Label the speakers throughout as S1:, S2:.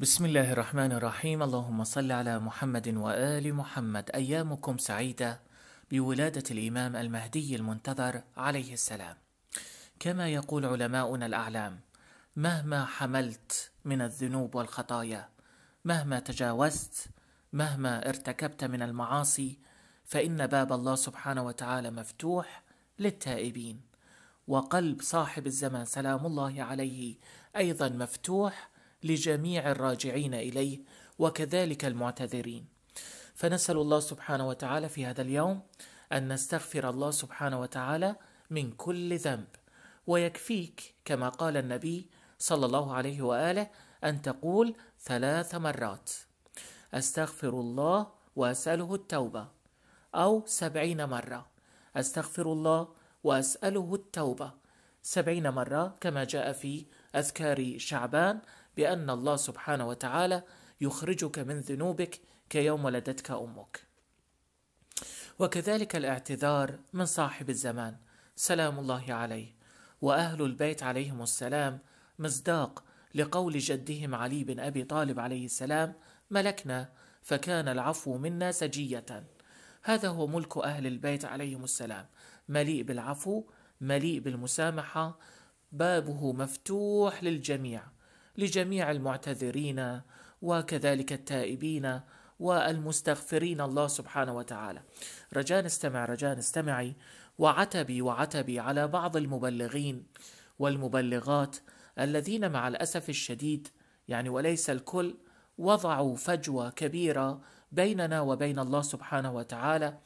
S1: بسم الله الرحمن الرحيم اللهم صل على محمد وآل محمد أيامكم سعيدة بولادة الإمام المهدي المنتظر عليه السلام كما يقول علماؤنا الأعلام مهما حملت من الذنوب والخطايا مهما تجاوزت مهما ارتكبت من المعاصي فإن باب الله سبحانه وتعالى مفتوح للتائبين وقلب صاحب الزمان سلام الله عليه أيضا مفتوح لجميع الراجعين اليه وكذلك المعتذرين فنسال الله سبحانه وتعالى في هذا اليوم ان نستغفر الله سبحانه وتعالى من كل ذنب ويكفيك كما قال النبي صلى الله عليه واله ان تقول ثلاث مرات استغفر الله واساله التوبه او سبعين مره استغفر الله واساله التوبه سبعين مره كما جاء في اذكار شعبان بأن الله سبحانه وتعالى يخرجك من ذنوبك كيوم ولدتك أمك وكذلك الاعتذار من صاحب الزمان سلام الله عليه وأهل البيت عليهم السلام مصداق لقول جدهم علي بن أبي طالب عليه السلام ملكنا فكان العفو منا سجية هذا هو ملك أهل البيت عليهم السلام مليء بالعفو مليء بالمسامحة بابه مفتوح للجميع لجميع المعتذرين وكذلك التائبين والمستغفرين الله سبحانه وتعالى رجاء استمع رجاء استمعي وعتبي وعتبي على بعض المبلغين والمبلغات الذين مع الأسف الشديد يعني وليس الكل وضعوا فجوة كبيرة بيننا وبين الله سبحانه وتعالى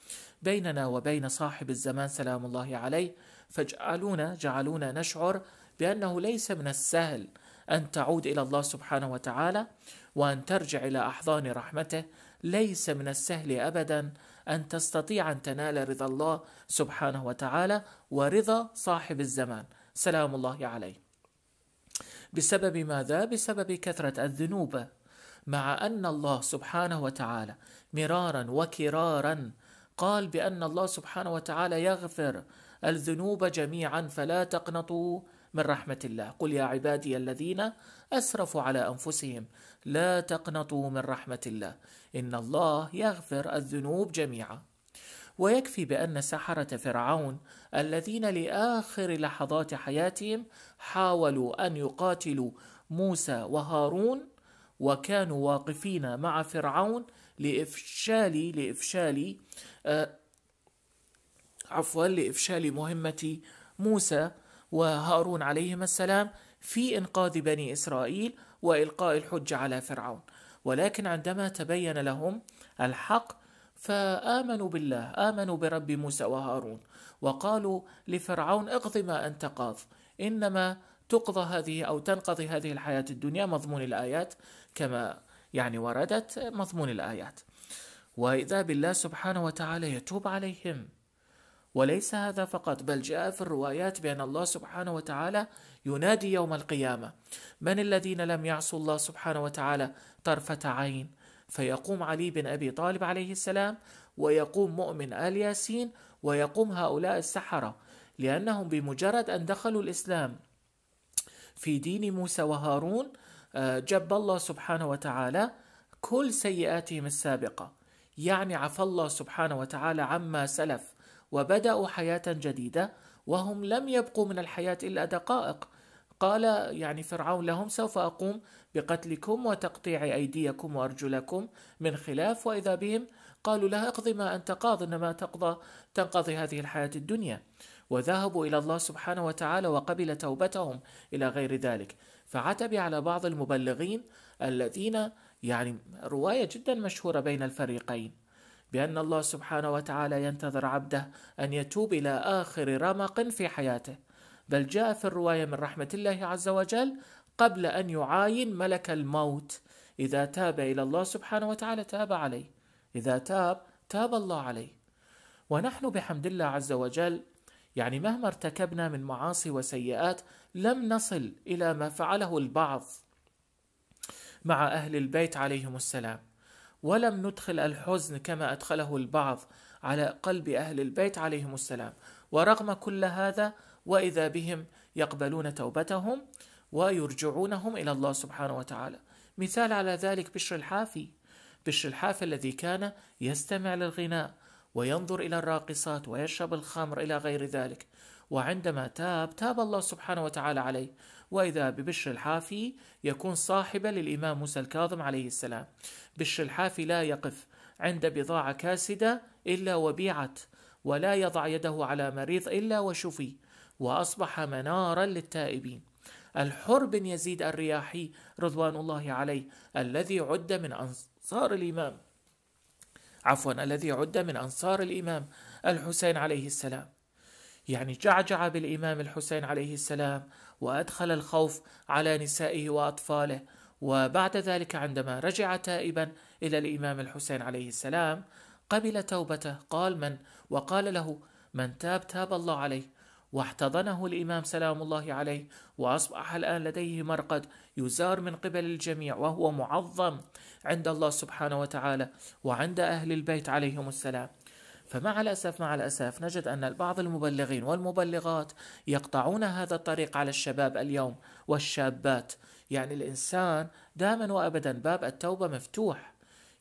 S1: بيننا وبين صاحب الزمان سلام الله عليه فجعلونا جعلونا نشعر بأنه ليس من السهل أن تعود إلى الله سبحانه وتعالى وأن ترجع إلى أحضان رحمته ليس من السهل أبدا أن تستطيع أن تنال رضا الله سبحانه وتعالى ورضا صاحب الزمان سلام الله عليه بسبب ماذا؟ بسبب كثرة الذنوب مع أن الله سبحانه وتعالى مرارا وكرارا قال بأن الله سبحانه وتعالى يغفر الذنوب جميعا فلا تقنطوا من رحمة الله قل يا عبادي الذين أسرفوا على أنفسهم لا تقنطوا من رحمة الله إن الله يغفر الذنوب جميعا ويكفي بأن سحرة فرعون الذين لآخر لحظات حياتهم حاولوا أن يقاتلوا موسى وهارون وكانوا واقفين مع فرعون لإفشال لإفشال آه عفوا لإفشال مهمة موسى وهارون عليهما السلام في انقاذ بني اسرائيل والقاء الحج على فرعون ولكن عندما تبين لهم الحق فامنوا بالله امنوا برب موسى وهارون وقالوا لفرعون اقض ما انت قاض انما تقضى هذه او تنقضي هذه الحياه الدنيا مضمون الايات كما يعني وردت مضمون الايات واذا بالله سبحانه وتعالى يتوب عليهم وليس هذا فقط بل جاء في الروايات بأن الله سبحانه وتعالى ينادي يوم القيامة من الذين لم يعصوا الله سبحانه وتعالى طرفة عين فيقوم علي بن أبي طالب عليه السلام ويقوم مؤمن آل ياسين ويقوم هؤلاء السحرة لأنهم بمجرد أن دخلوا الإسلام في دين موسى وهارون آه، جب الله سبحانه وتعالى كل سيئاتهم السابقة يعني عفى الله سبحانه وتعالى عما سلف وبدأوا حياة جديدة وهم لم يبقوا من الحياة إلا دقائق قال يعني فرعون لهم سوف أقوم بقتلكم وتقطيع أيديكم وأرجلكم من خلاف وإذا بهم قالوا لها اقضي ما أنت قاض إنما تقضى تنقضي هذه الحياة الدنيا وذهبوا إلى الله سبحانه وتعالى وقبل توبتهم إلى غير ذلك فعتب على بعض المبلغين الذين يعني رواية جدا مشهورة بين الفريقين بأن الله سبحانه وتعالى ينتظر عبده أن يتوب إلى آخر رمق في حياته بل جاء في الرواية من رحمة الله عز وجل قبل أن يعاين ملك الموت إذا تاب إلى الله سبحانه وتعالى تاب عليه إذا تاب تاب الله عليه ونحن بحمد الله عز وجل يعني مهما ارتكبنا من معاصي وسيئات لم نصل إلى ما فعله البعض مع أهل البيت عليهم السلام ولم ندخل الحزن كما أدخله البعض على قلب أهل البيت عليهم السلام ورغم كل هذا وإذا بهم يقبلون توبتهم ويرجعونهم إلى الله سبحانه وتعالى مثال على ذلك بشر الحافي بشر الحافي الذي كان يستمع للغناء وينظر إلى الراقصات ويشرب الخمر إلى غير ذلك وعندما تاب تاب الله سبحانه وتعالى عليه وإذا ببشر الحافي يكون صاحبا للإمام موسى الكاظم عليه السلام بشر الحافي لا يقف عند بضاعة كاسدة إلا وبيعت ولا يضع يده على مريض إلا وشفي وأصبح منارا للتائبين الحر بن يزيد الرياحي رضوان الله عليه الذي عد من أنصار الإمام عفوا الذي عد من أنصار الإمام الحسين عليه السلام يعني جعجع بالإمام الحسين عليه السلام وأدخل الخوف على نسائه وأطفاله وبعد ذلك عندما رجع تائبا إلى الإمام الحسين عليه السلام قبل توبته قال من وقال له من تاب تاب الله عليه واحتضنه الإمام سلام الله عليه وأصبح الآن لديه مرقد يزار من قبل الجميع وهو معظم عند الله سبحانه وتعالى وعند أهل البيت عليهم السلام فمع الأسف مع الأسف نجد أن بعض المبلغين والمبلغات يقطعون هذا الطريق على الشباب اليوم والشابات يعني الإنسان دائما وأبدا باب التوبة مفتوح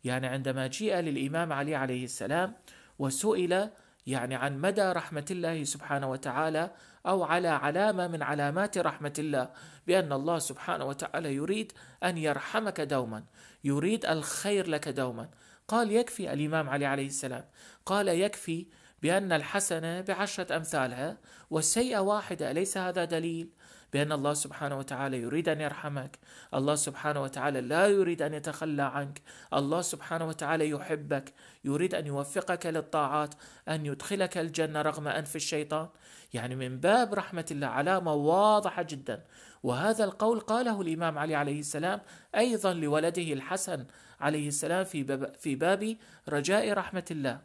S1: يعني عندما جيء للإمام علي عليه السلام وسئل يعني عن مدى رحمة الله سبحانه وتعالى أو على علامة من علامات رحمة الله بأن الله سبحانه وتعالى يريد أن يرحمك دوما يريد الخير لك دوما قال يكفي الإمام علي عليه السلام قال يكفي بأن الحسنة بعشرة أمثالها والسيئة واحدة أليس هذا دليل؟ بأن الله سبحانه وتعالى يريد أن يرحمك الله سبحانه وتعالى لا يريد أن يتخلى عنك الله سبحانه وتعالى يحبك يريد أن يوفقك للطاعات أن يدخلك الجنة رغم أنف الشيطان يعني من باب رحمة الله علامة واضحة جدا وهذا القول قاله الإمام علي عليه السلام أيضا لولده الحسن عليه السلام في باب, في باب رجاء رحمة الله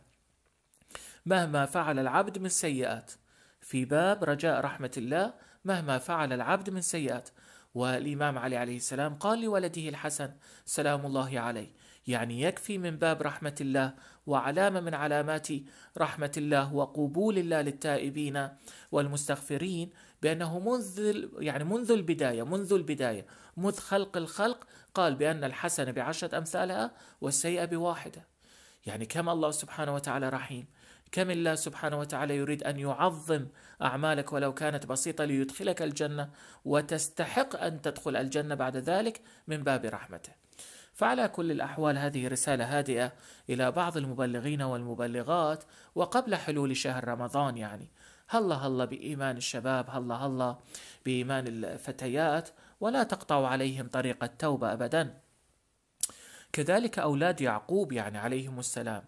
S1: مهما فعل العبد من سيئات في باب رجاء رحمة الله مهما فعل العبد من سيئات والإمام علي عليه السلام قال لولده الحسن سلام الله عليه يعني يكفي من باب رحمة الله وعلامة من علامات رحمة الله وقبول الله للتائبين والمستغفرين بأنه منذ يعني منذ البداية منذ البداية منذ خلق الخلق قال بأن الحسن بعشرة أمثالها والسيئة بواحدة يعني كم الله سبحانه وتعالى رحيم كم الله سبحانه وتعالى يريد ان يعظم اعمالك ولو كانت بسيطه ليدخلك الجنه وتستحق ان تدخل الجنه بعد ذلك من باب رحمته. فعلى كل الاحوال هذه رساله هادئه الى بعض المبلغين والمبلغات وقبل حلول شهر رمضان يعني هلا هلا بايمان الشباب هلا هلا بايمان الفتيات ولا تقطعوا عليهم طريق التوبه ابدا. كذلك أولاد يعقوب يعني عليهم السلام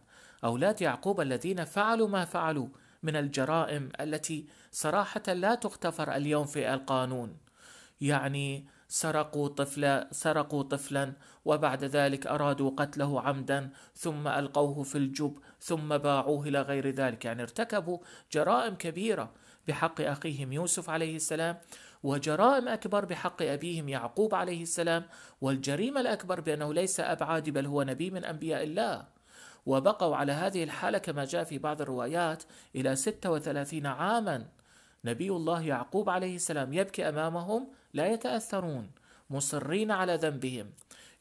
S1: أولاد يعقوب الذين فعلوا ما فعلوا من الجرائم التي صراحة لا تغتفر اليوم في القانون يعني سرقوا طفلا سرقوا طفلا وبعد ذلك أرادوا قتله عمدا ثم ألقوه في الجب ثم باعوه إلى غير ذلك يعني ارتكبوا جرائم كبيرة بحق أخيهم يوسف عليه السلام وجرائم أكبر بحق أبيهم يعقوب عليه السلام والجريمة الأكبر بأنه ليس أب عادي بل هو نبي من أنبياء الله وبقوا على هذه الحالة كما جاء في بعض الروايات إلى 36 عاماً نبي الله يعقوب عليه السلام يبكي امامهم لا يتاثرون مصرين على ذنبهم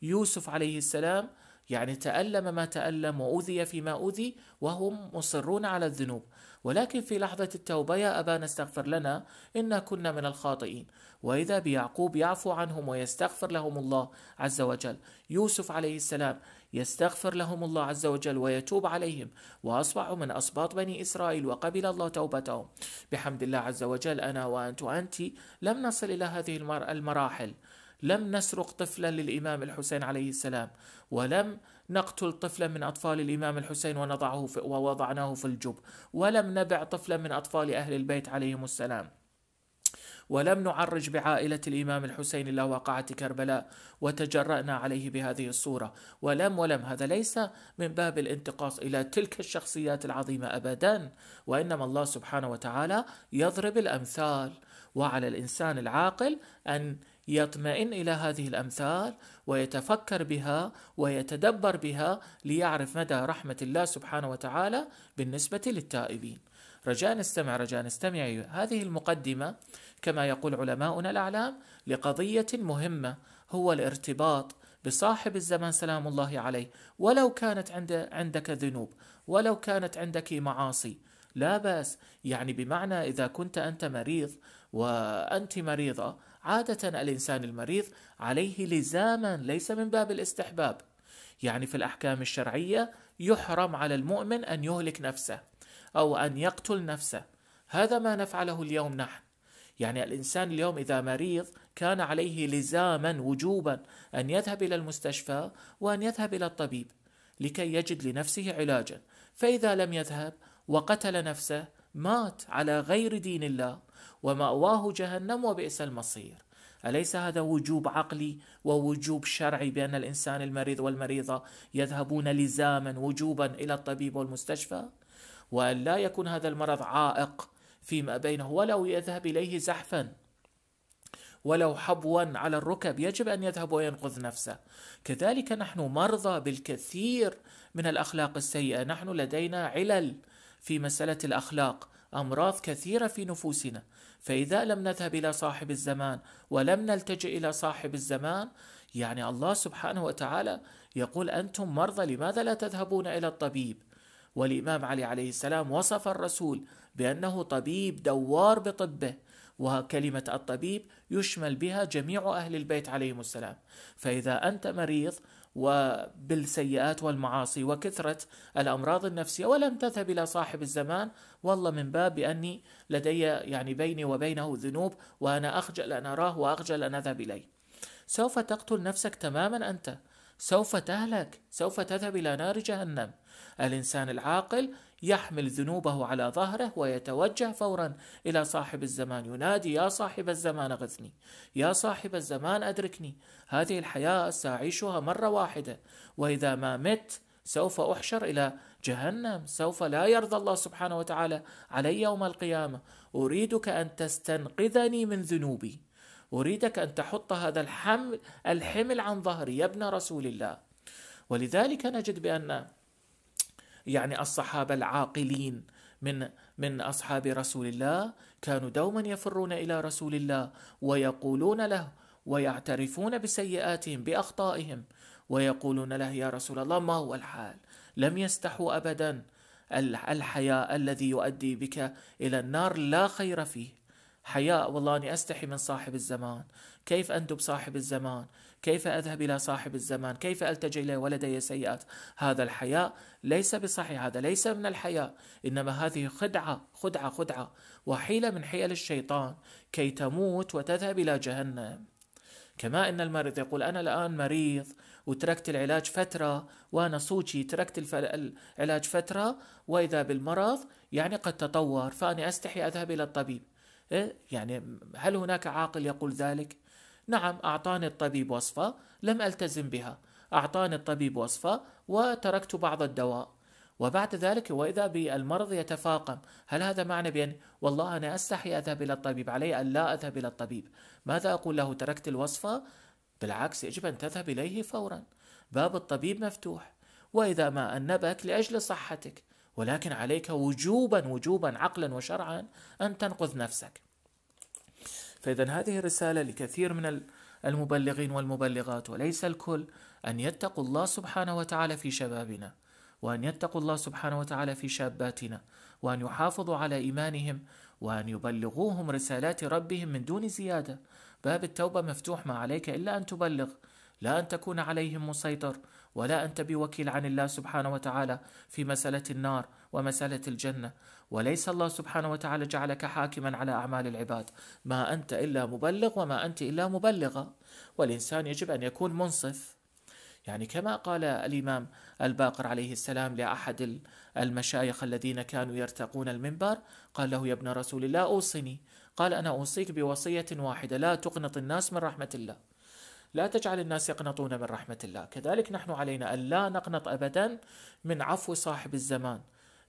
S1: يوسف عليه السلام يعني تألم ما تألم وأذي فيما أذي وهم مصرون على الذنوب ولكن في لحظة التوبة يا أبانا استغفر لنا إنا كنا من الخاطئين وإذا بيعقوب يعفو عنهم ويستغفر لهم الله عز وجل يوسف عليه السلام يستغفر لهم الله عز وجل ويتوب عليهم وأصبحوا من أصباط بني إسرائيل وقبل الله توبتهم بحمد الله عز وجل أنا وأنت وأنت لم نصل إلى هذه المراحل لم نسرق طفلا للإمام الحسين عليه السلام ولم نقتل طفلا من أطفال الإمام الحسين ونضعه في ووضعناه في الجب ولم نبع طفلا من أطفال أهل البيت عليهم السلام ولم نعرج بعائلة الإمام الحسين إلا وقعة كربلاء وتجرأنا عليه بهذه الصورة ولم ولم هذا ليس من باب الانتقاص إلى تلك الشخصيات العظيمة أبدا وإنما الله سبحانه وتعالى يضرب الأمثال وعلى الإنسان العاقل أن يطمئن الى هذه الامثال ويتفكر بها ويتدبر بها ليعرف مدى رحمه الله سبحانه وتعالى بالنسبه للتائبين. رجاء نستمع رجاء نستمع هذه المقدمه كما يقول علماؤنا الاعلام لقضيه مهمه هو الارتباط بصاحب الزمان سلام الله عليه ولو كانت عند عندك ذنوب ولو كانت عندك معاصي لا باس يعني بمعنى اذا كنت انت مريض وانت مريضه عادة الإنسان المريض عليه لزاما ليس من باب الاستحباب يعني في الأحكام الشرعية يحرم على المؤمن أن يهلك نفسه أو أن يقتل نفسه هذا ما نفعله اليوم نحن يعني الإنسان اليوم إذا مريض كان عليه لزاما وجوبا أن يذهب إلى المستشفى وأن يذهب إلى الطبيب لكي يجد لنفسه علاجا فإذا لم يذهب وقتل نفسه مات على غير دين الله ومأواه جهنم وبئس المصير أليس هذا وجوب عقلي ووجوب شرعي بأن الإنسان المريض والمريضة يذهبون لزاما وجوبا إلى الطبيب والمستشفى وأن لا يكون هذا المرض عائق فيما بينه ولو يذهب إليه زحفا ولو حبوا على الركب يجب أن يذهب وينقذ نفسه كذلك نحن مرضى بالكثير من الأخلاق السيئة نحن لدينا علل في مسألة الأخلاق أمراض كثيرة في نفوسنا فإذا لم نذهب إلى صاحب الزمان ولم نلتجئ إلى صاحب الزمان يعني الله سبحانه وتعالى يقول أنتم مرضى لماذا لا تذهبون إلى الطبيب والإمام علي عليه السلام وصف الرسول بأنه طبيب دوار بطبه وكلمة الطبيب يشمل بها جميع أهل البيت عليهم السلام فإذا أنت مريض وبالسيئات والمعاصي وكثرة الأمراض النفسية ولم تذهب إلى صاحب الزمان والله من باب أني لدي يعني بيني وبينه ذنوب وأنا أخجل أن أراه وأخجل أن أذهب إليه سوف تقتل نفسك تماما أنت سوف تهلك سوف تذهب إلى نار جهنم الإنسان العاقل يحمل ذنوبه على ظهره ويتوجه فورا إلى صاحب الزمان ينادي يا صاحب الزمان أغثني يا صاحب الزمان أدركني هذه الحياة سأعيشها مرة واحدة وإذا ما مت سوف أحشر إلى جهنم سوف لا يرضى الله سبحانه وتعالى علي يوم القيامة أريدك أن تستنقذني من ذنوبي أريدك أن تحط هذا الحمل الحمل عن ظهري يا ابن رسول الله ولذلك نجد بأن يعني الصحابة العاقلين من من أصحاب رسول الله كانوا دوما يفرون إلى رسول الله ويقولون له ويعترفون بسيئاتهم بأخطائهم ويقولون له يا رسول الله ما هو الحال لم يستحوا أبدا الحياء الذي يؤدي بك إلى النار لا خير فيه حياء والله أني أستحي من صاحب الزمان كيف أندب صاحب الزمان كيف أذهب إلى صاحب الزمان كيف ألتجئ إلى ولدي سيئات هذا الحياء ليس بصحيح هذا ليس من الحياء إنما هذه خدعة خدعة خدعة وحيلة من حيل الشيطان كي تموت وتذهب إلى جهنم كما ان المريض يقول انا الان مريض وتركت العلاج فتره وانا صوتي تركت العلاج فتره واذا بالمرض يعني قد تطور فاني استحي اذهب الى الطبيب إيه؟ يعني هل هناك عاقل يقول ذلك؟ نعم أعطاني الطبيب وصفة لم ألتزم بها أعطاني الطبيب وصفة وتركت بعض الدواء وبعد ذلك وإذا بالمرض يتفاقم هل هذا معنى بأن والله أنا أستحي أذهب إلى الطبيب علي أن لا أذهب إلى الطبيب ماذا أقول له تركت الوصفة بالعكس يجب أن تذهب إليه فورا باب الطبيب مفتوح وإذا ما أنبك لأجل صحتك ولكن عليك وجوبا وجوبا عقلا وشرعا أن تنقذ نفسك فإذا هذه الرسالة لكثير من المبلغين والمبلغات وليس الكل أن يتقوا الله سبحانه وتعالى في شبابنا وأن يتقوا الله سبحانه وتعالى في شاباتنا وأن يحافظوا على إيمانهم وأن يبلغوهم رسالات ربهم من دون زيادة باب التوبة مفتوح ما عليك إلا أن تبلغ لا أن تكون عليهم مسيطر ولا أنت بوكيل عن الله سبحانه وتعالى في مسألة النار ومسألة الجنة وليس الله سبحانه وتعالى جعلك حاكما على أعمال العباد ما أنت إلا مبلغ وما أنت إلا مبلغة والإنسان يجب أن يكون منصف يعني كما قال الإمام الباقر عليه السلام لأحد المشايخ الذين كانوا يرتقون المنبر قال له يا ابن رسول الله أوصني قال أنا أوصيك بوصية واحدة لا تقنط الناس من رحمة الله لا تجعل الناس يقنطون من رحمة الله كذلك نحن علينا أن لا نقنط أبدا من عفو صاحب الزمان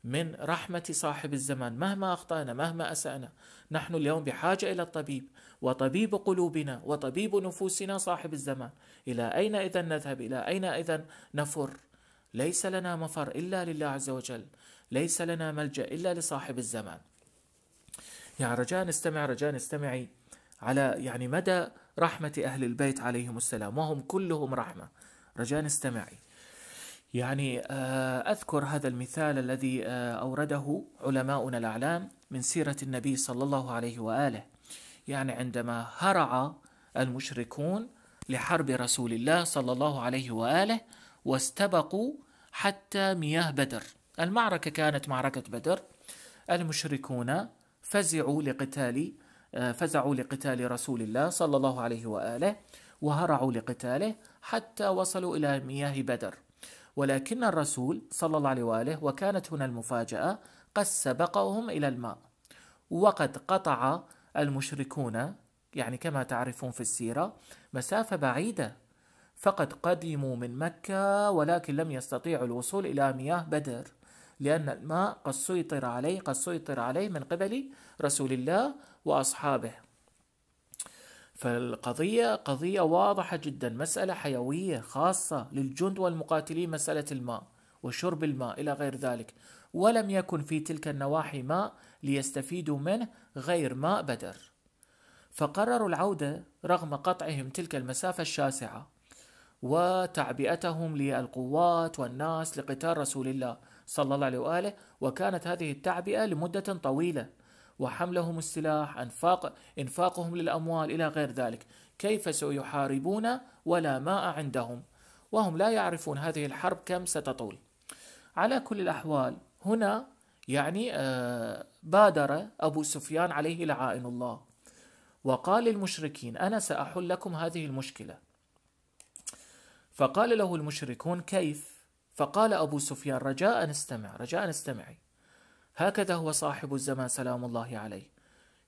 S1: من رحمة صاحب الزمان مهما أخطأنا مهما أسأنا نحن اليوم بحاجة إلى الطبيب وطبيب قلوبنا وطبيب نفوسنا صاحب الزمان إلى أين إذا نذهب إلى أين إذا نفر ليس لنا مفر إلا لله عز وجل ليس لنا ملجأ إلا لصاحب الزمان يا يعني رجاء نستمع رجاء نستمعي على يعني مدى رحمة أهل البيت عليهم السلام وهم كلهم رحمة رجاء استمعي يعني آه، أذكر هذا المثال الذي آه، أورده علماؤنا الأعلام من سيرة النبي صلى الله عليه وآله يعني عندما هرع المشركون لحرب رسول الله صلى الله عليه وآله واستبقوا حتى مياه بدر المعركة كانت معركة بدر المشركون فزعوا لقتال آه، فزعوا لقتال رسول الله صلى الله عليه واله وهرعوا لقتاله حتى وصلوا الى مياه بدر ولكن الرسول صلى الله عليه واله وكانت هنا المفاجاه قد سبقهم الى الماء وقد قطع المشركون يعني كما تعرفون في السيره مسافه بعيده فقد قدموا من مكه ولكن لم يستطيعوا الوصول الى مياه بدر لأن الماء قد سيطر عليه قد سيطر عليه من قبل رسول الله وأصحابه فالقضية قضية واضحة جدا مسألة حيوية خاصة للجند والمقاتلين مسألة الماء وشرب الماء إلى غير ذلك ولم يكن في تلك النواحي ماء ليستفيدوا منه غير ماء بدر فقرروا العودة رغم قطعهم تلك المسافة الشاسعة وتعبئتهم للقوات والناس لقتال رسول الله صلى الله عليه وآله وكانت هذه التعبئة لمدة طويلة وحملهم السلاح أنفاق إنفاقهم للأموال إلى غير ذلك كيف سيحاربون ولا ماء عندهم وهم لا يعرفون هذه الحرب كم ستطول على كل الأحوال هنا يعني آه، بادر أبو سفيان عليه لعائن الله وقال للمشركين أنا سأحل لكم هذه المشكلة فقال له المشركون كيف فقال أبو سفيان رجاء استمع رجاء استمعي هكذا هو صاحب الزمان سلام الله عليه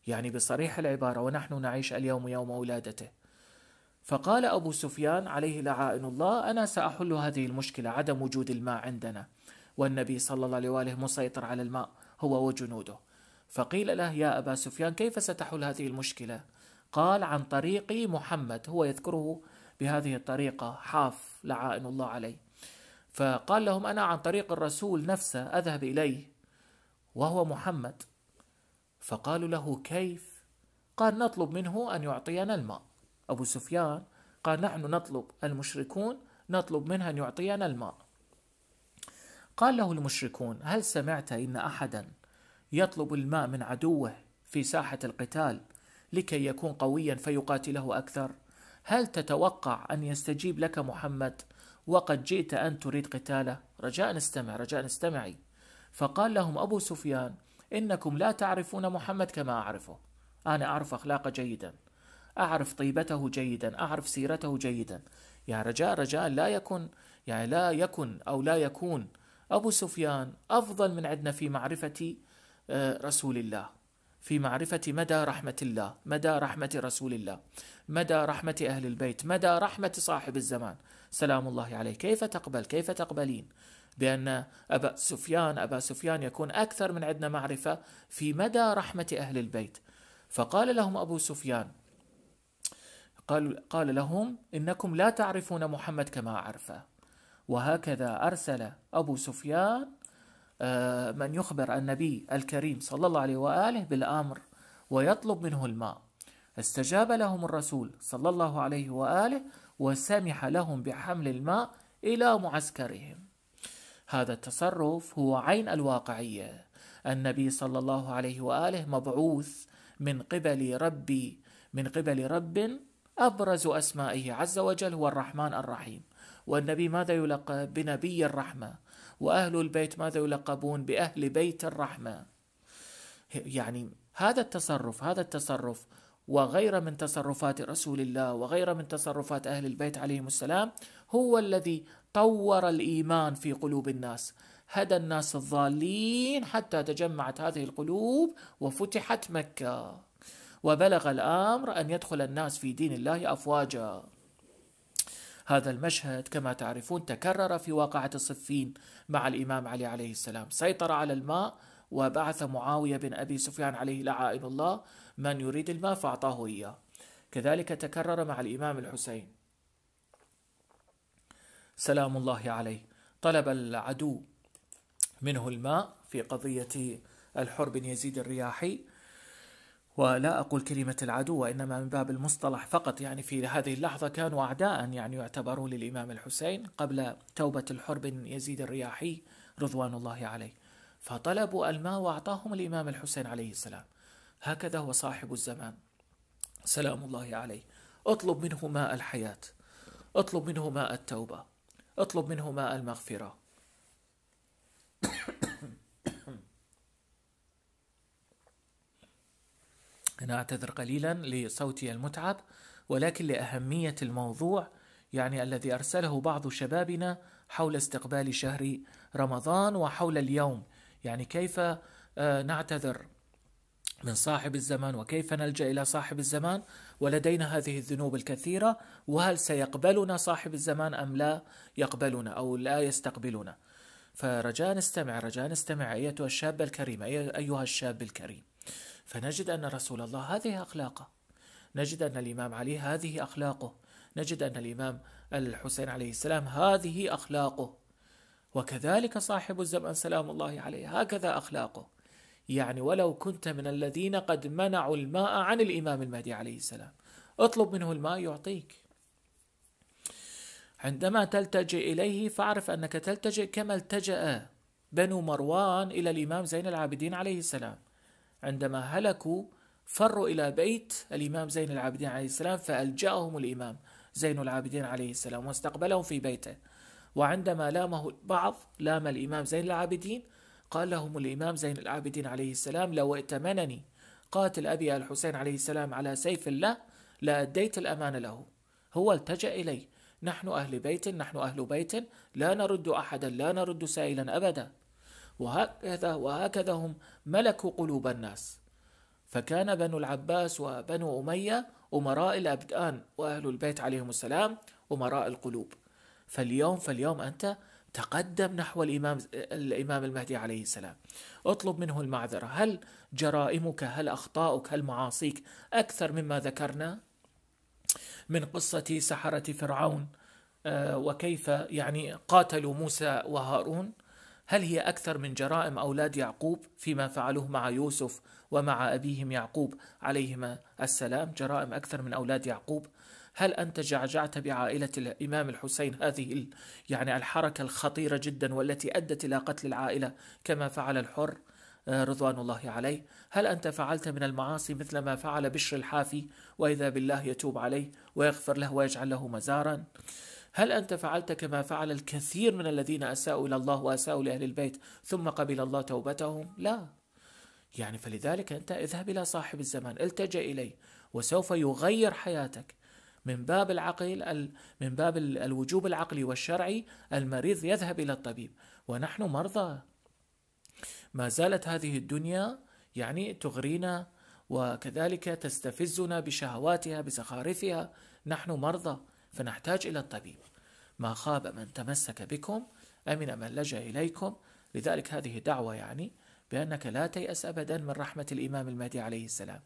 S1: يعني بصريح العبارة ونحن نعيش اليوم يوم ولادته فقال أبو سفيان عليه لعائن الله أنا سأحل هذه المشكلة عدم وجود الماء عندنا والنبي صلى الله عليه وآله مسيطر على الماء هو وجنوده فقيل له يا أبا سفيان كيف ستحل هذه المشكلة قال عن طريق محمد هو يذكره بهذه الطريقة حاف لعائن الله عليه فقال لهم أنا عن طريق الرسول نفسه أذهب إليه وهو محمد فقالوا له كيف قال نطلب منه أن يعطينا الماء أبو سفيان قال نحن نطلب المشركون نطلب منها أن يعطينا الماء قال له المشركون هل سمعت إن أحدا يطلب الماء من عدوه في ساحة القتال لكي يكون قويا فيقاتله أكثر هل تتوقع أن يستجيب لك محمد وقد جئت أن تريد قتاله رجاء استمع رجاء استمعي فقال لهم أبو سفيان إنكم لا تعرفون محمد كما أعرفه أنا أعرف أخلاقه جيدا أعرف طيبته جيدا أعرف سيرته جيدا يا رجاء رجاء لا يكن يعني لا يكن أو لا يكون أبو سفيان أفضل من عندنا في معرفة آه، رسول الله في معرفة مدى رحمة الله مدى رحمة رسول الله مدى رحمة أهل البيت مدى رحمة صاحب الزمان سلام الله عليه كيف تقبل كيف تقبلين بأن أبا سفيان أبا سفيان يكون أكثر من عندنا معرفة في مدى رحمة أهل البيت فقال لهم أبو سفيان قال, قال لهم إنكم لا تعرفون محمد كما أعرفه وهكذا أرسل أبو سفيان آه، من يخبر النبي الكريم صلى الله عليه وآله بالأمر ويطلب منه الماء استجاب لهم الرسول صلى الله عليه وآله وسمح لهم بحمل الماء إلى معسكرهم هذا التصرف هو عين الواقعية النبي صلى الله عليه وآله مبعوث من قبل ربي من قبل رب أبرز أسمائه عز وجل هو الرحمن الرحيم والنبي ماذا يلقب بنبي الرحمة وأهل البيت ماذا يلقبون بأهل بيت الرحمة يعني هذا التصرف هذا التصرف وغير من تصرفات رسول الله وغير من تصرفات أهل البيت عليهم السلام هو الذي طور الايمان في قلوب الناس هدى الناس الضالين حتى تجمعت هذه القلوب وفتحت مكه وبلغ الامر ان يدخل الناس في دين الله افواجا هذا المشهد كما تعرفون تكرر في واقعة الصفين مع الإمام علي عليه السلام سيطر على الماء وبعث معاوية بن أبي سفيان عليه لعائن الله من يريد الماء فأعطاه إياه كذلك تكرر مع الإمام الحسين سلام الله عليه طلب العدو منه الماء في قضية الحر بن يزيد الرياحي ولا أقول كلمة العدو وإنما من باب المصطلح فقط يعني في هذه اللحظة كانوا أعداء يعني يعتبرون للإمام الحسين قبل توبة الحر بن يزيد الرياحي رضوان الله عليه فطلبوا الماء وأعطاهم الإمام الحسين عليه السلام هكذا هو صاحب الزمان سلام الله عليه اطلب منه ماء الحياة اطلب منه ماء التوبة اطلب منهما المغفرة أنا أعتذر قليلا لصوتي المتعب ولكن لأهمية الموضوع يعني الذي أرسله بعض شبابنا حول استقبال شهر رمضان وحول اليوم يعني كيف آه، نعتذر من صاحب الزمان وكيف نلجا الى صاحب الزمان ولدينا هذه الذنوب الكثيره وهل سيقبلنا صاحب الزمان ام لا يقبلنا او لا يستقبلنا فرجاء نستمع رجاء نستمع ايتها الشاب الكريم ايها الشاب الكريم فنجد ان رسول الله هذه اخلاقه نجد ان الامام علي هذه اخلاقه نجد ان الامام الحسين عليه السلام هذه اخلاقه وكذلك صاحب الزمان سلام الله عليه هكذا اخلاقه يعني ولو كنت من الذين قد منعوا الماء عن الإمام المهدي عليه السلام اطلب منه الماء يعطيك عندما تلتجئ إليه فاعرف أنك تلتجئ كما التجأ بنو مروان إلى الإمام زين العابدين عليه السلام عندما هلكوا فروا إلى بيت الإمام زين العابدين عليه السلام فألجأهم الإمام زين العابدين عليه السلام واستقبلهم في بيته وعندما لامه البعض لام الإمام زين العابدين قال لهم الإمام زين العابدين عليه السلام لو ائتمنني قاتل أبي الحسين عليه السلام على سيف الله لأديت الأمان له هو التجأ إلي نحن أهل بيت نحن أهل بيت لا نرد أحدا لا نرد سائلا أبدا وهكذا وهكذا هم ملكوا قلوب الناس فكان بنو العباس وبنو أمية أمراء الأبدان وأهل البيت عليهم السلام أمراء القلوب فاليوم فاليوم أنت تقدم نحو الإمام, الإمام المهدي عليه السلام اطلب منه المعذرة هل جرائمك هل أخطاؤك هل معاصيك أكثر مما ذكرنا من قصة سحرة فرعون آه، وكيف يعني قاتلوا موسى وهارون هل هي أكثر من جرائم أولاد يعقوب فيما فعلوه مع يوسف ومع أبيهم يعقوب عليهما السلام جرائم أكثر من أولاد يعقوب هل أنت جعجعت بعائلة الإمام الحسين هذه يعني الحركة الخطيرة جدا والتي أدت إلى قتل العائلة كما فعل الحر آه، رضوان الله عليه هل أنت فعلت من المعاصي مثل ما فعل بشر الحافي وإذا بالله يتوب عليه ويغفر له ويجعل له مزارا هل أنت فعلت كما فعل الكثير من الذين أساءوا إلى الله وأساءوا لأهل البيت ثم قبل الله توبتهم لا يعني فلذلك أنت اذهب إلى صاحب الزمان التجأ إليه وسوف يغير حياتك من باب العقل من باب الوجوب العقلي والشرعي المريض يذهب إلى الطبيب ونحن مرضى ما زالت هذه الدنيا يعني تغرينا وكذلك تستفزنا بشهواتها بزخارفها نحن مرضى فنحتاج إلى الطبيب ما خاب من تمسك بكم أمن من لجأ إليكم لذلك هذه دعوة يعني بأنك لا تيأس أبدا من رحمة الإمام المهدي عليه السلام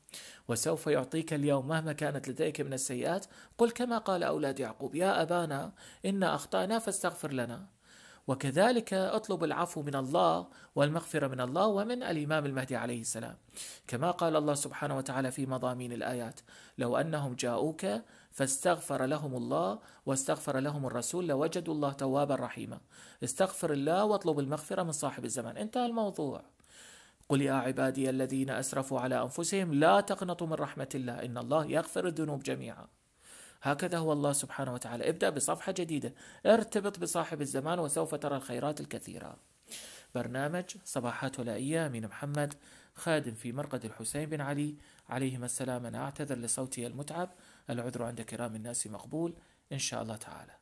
S1: وسوف يعطيك اليوم مهما كانت لديك من السيئات قل كما قال أولاد يعقوب يا أبانا إنا أخطأنا فاستغفر لنا وكذلك اطلب العفو من الله والمغفرة من الله ومن الإمام المهدي عليه السلام كما قال الله سبحانه وتعالى في مضامين الآيات لو أنهم جاءوك فاستغفر لهم الله واستغفر لهم الرسول لوجدوا الله توابا رحيما استغفر الله واطلب المغفرة من صاحب الزمان انتهى الموضوع قل يا عبادي الذين اسرفوا على انفسهم لا تقنطوا من رحمه الله ان الله يغفر الذنوب جميعا هكذا هو الله سبحانه وتعالى ابدأ بصفحة جديدة ارتبط بصاحب الزمان وسوف ترى الخيرات الكثيرة برنامج صباحات ولائية من محمد خادم في مرقد الحسين بن علي عليهما السلام أنا أعتذر لصوتي المتعب العذر عند كرام الناس مقبول إن شاء الله تعالى